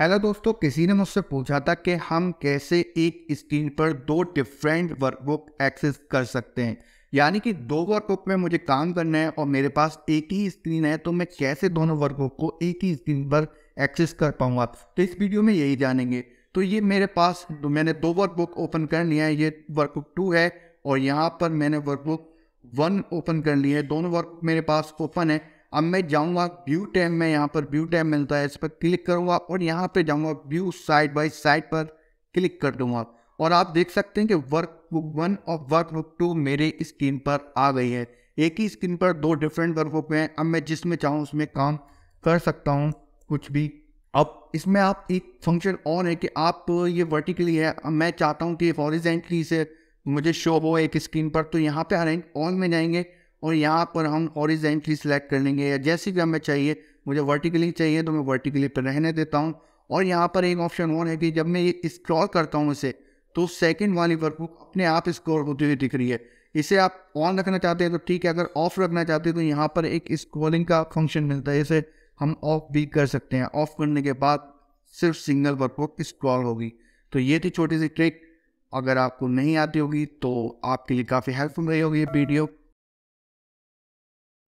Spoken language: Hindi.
हेलो दोस्तों किसी ने मुझसे पूछा था कि हम कैसे एक स्क्रीन पर दो डिफरेंट वर्कबुक एक्सेस कर सकते हैं यानी कि दो वर्कबुक में मुझे काम करना है और मेरे पास एक ही स्क्रीन है तो मैं कैसे दोनों वर्कबुक को एक ही स्क्रीन पर एक्सेस कर पाऊंगा तो इस वीडियो में यही जानेंगे तो ये मेरे पास तो मैंने दो वर्कबुक ओपन कर लिया है ये वर्कबुक टू है और यहाँ पर मैंने वर्कबुक वन ओपन कर लिया है दोनों वर्क मेरे पास ओपन है अब मैं जाऊंगा व्यू टैब में यहाँ पर व्यू टैब मिलता है इस पर क्लिक करूंगा और यहाँ पे जाऊंगा व्यू साइड बाय साइड पर क्लिक कर दूंगा और आप देख सकते हैं कि वर्क बुक वन और वर्क बुक टू मेरे स्क्रीन पर आ गई है एक ही स्क्रीन पर दो डिफरेंट वर्क बुक हैं अब मैं जिसमें चाहूँ उसमें काम कर सकता हूँ कुछ भी अब इसमें आप एक फंक्शन और है कि आप ये वर्टिकली है अब मैं चाहता हूँ कि हॉरिजेंटली से मुझे शो हो एक स्क्रीन पर तो यहाँ पे अरेंज ऑन में जाएंगे और यहाँ पर हम ऑरिजेंटली सिलेक्ट कर लेंगे या जैसे भी हमें चाहिए मुझे वर्टिकली चाहिए तो मैं वर्टिकली पर रहने देता हूँ और यहाँ पर एक ऑप्शन और है कि जब मैं ये स्क्रॉल करता हूँ इसे तो सेकंड वाली वर्कबुक अपने आप स्क्रॉल होती हुई दिख रही है इसे आप ऑन रखना चाहते हैं तो ठीक है अगर ऑफ रखना चाहते हैं तो यहाँ पर एक स्क्रॉलिंग का फंक्शन मिलता है इसे हम ऑफ भी कर सकते हैं ऑफ करने के बाद सिर्फ सिंगल वर्कबुक स्क्रॉल होगी तो ये थी छोटी सी ट्रिक अगर आपको नहीं आती होगी तो आपके लिए काफ़ी हेल्पफुल रही होगी ये वीडियो